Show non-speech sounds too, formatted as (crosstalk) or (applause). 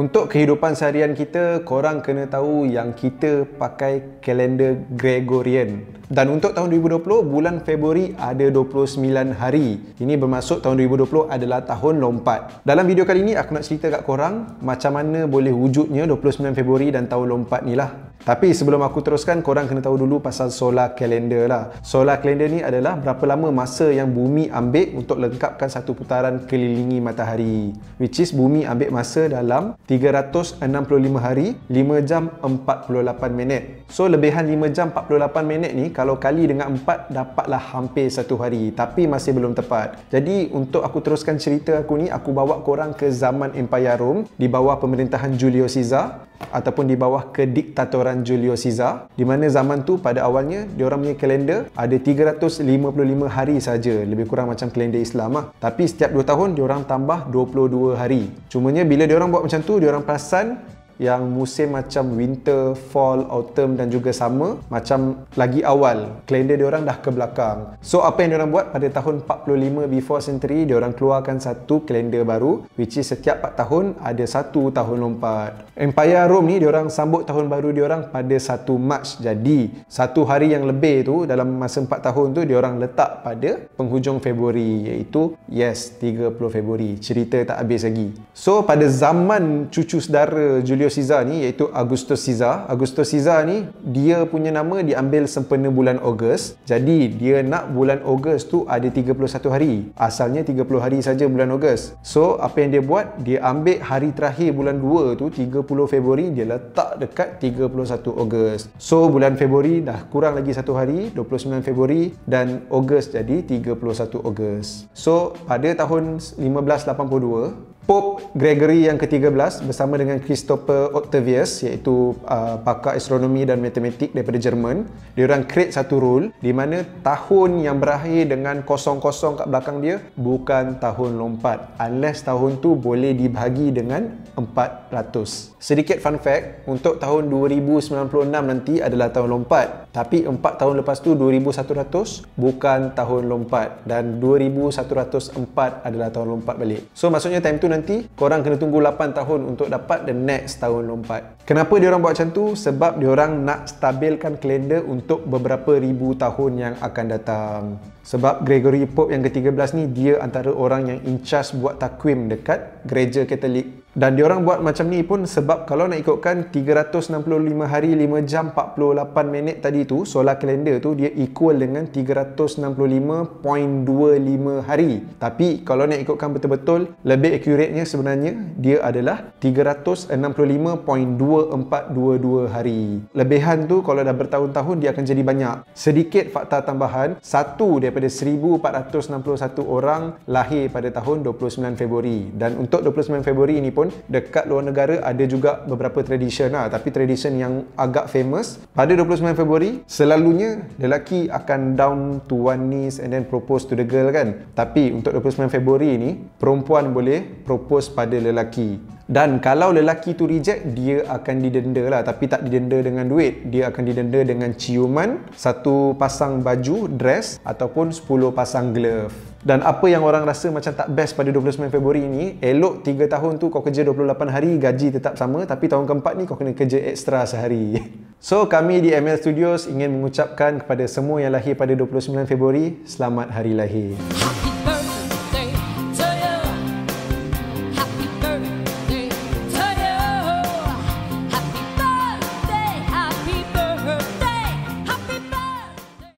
Untuk kehidupan seharian kita, korang kena tahu yang kita pakai kalender Gregorian. Dan untuk tahun 2020, bulan Februari ada 29 hari. Ini bermaksud tahun 2020 adalah tahun lompat. Dalam video kali ini, aku nak cerita kat korang macam mana boleh wujudnya 29 Februari dan tahun lompat ni lah. Tapi sebelum aku teruskan, korang kena tahu dulu pasal solar calendar lah. Solar calendar ni adalah berapa lama masa yang bumi ambil untuk lengkapkan satu putaran kelilingi matahari. Which is bumi ambil masa dalam 365 hari, 5 jam 48 minit. So lebihan 5 jam 48 minit ni kalau kali dengan 4 dapatlah hampir satu hari. Tapi masih belum tepat. Jadi untuk aku teruskan cerita aku ni, aku bawa korang ke zaman Empire Rome di bawah pemerintahan Julius Caesar ataupun di bawah kediktatoran Julius Caesar di mana zaman tu pada awalnya orang punya kalender ada 355 hari saja lebih kurang macam kalender Islam lah tapi setiap 2 tahun orang tambah 22 hari cumanya bila orang buat macam tu diorang perasan yang musim macam winter, fall, autumn dan juga summer macam lagi awal kalender dia orang dah ke belakang. So apa yang dia orang buat pada tahun 45 before century dia orang keluarkan satu kalender baru which is setiap 4 tahun ada satu tahun lompat. Empire Rome ni dia orang sambut tahun baru dia orang pada 1 March. Jadi satu hari yang lebih tu dalam masa 4 tahun tu dia orang letak pada penghujung Februari iaitu yes 30 Februari. Cerita tak habis lagi. So pada zaman cucu sedara Julius Caesar ni iaitu Augustus Caesar. Augustus Caesar ni dia punya nama diambil sempena bulan Ogos. Jadi dia nak bulan Ogos tu ada 31 hari. Asalnya 30 hari saja bulan Ogos. So apa yang dia buat? Dia ambil hari terakhir bulan 2 tu 30 Februari dia letak dekat 31 Ogos. So bulan Februari dah kurang lagi satu hari 29 Februari dan Ogos jadi 31 Ogos. So pada tahun 1582 Pope Gregory yang ke-13 bersama dengan Christopher Octavius iaitu uh, pakar astronomi dan matematik daripada Jerman. Dia orang create satu rule di mana tahun yang berakhir dengan kosong-kosong kat belakang dia bukan tahun lompat unless tahun tu boleh dibahagi dengan 400. Sedikit fun fact, untuk tahun 2096 nanti adalah tahun lompat. Tapi 4 tahun lepas tu 2100 bukan tahun lompat dan 2104 adalah tahun lompat balik. So maksudnya time tu nanti nanti korang kena tunggu 8 tahun untuk dapat the next tahun lompat kenapa dia orang buat macam tu? sebab orang nak stabilkan kalender untuk beberapa ribu tahun yang akan datang sebab Gregory Pope yang ke-13 ni dia antara orang yang incas buat takwim dekat gereja katolik dan diorang buat macam ni pun sebab kalau nak ikutkan 365 hari 5 jam 48 minit tadi tu solar kalender tu dia equal dengan 365.25 hari. Tapi kalau nak ikutkan betul-betul lebih akuratnya sebenarnya dia adalah 365.2422 hari. Lebihan tu kalau dah bertahun-tahun dia akan jadi banyak. Sedikit fakta tambahan, satu daripada 1461 orang lahir pada tahun 29 Februari dan untuk 29 Februari ini pun pun dekat luar negara ada juga beberapa tradition lah tapi tradition yang agak famous pada 29 Februari selalunya lelaki akan down to one knees and then propose to the girl kan tapi untuk 29 Februari ni perempuan boleh propose pada lelaki dan kalau lelaki tu reject, dia akan didenda lah. Tapi tak didenda dengan duit. Dia akan didenda dengan ciuman, satu pasang baju, dress ataupun 10 pasang glove. Dan apa yang orang rasa macam tak best pada 29 Februari ni, elok 3 tahun tu kau kerja 28 hari, gaji tetap sama. Tapi tahun keempat ni kau kena kerja ekstra sehari. (laughs) So kami di ML Studios ingin mengucapkan kepada semua yang lahir pada 29 Februari, selamat hari lahir.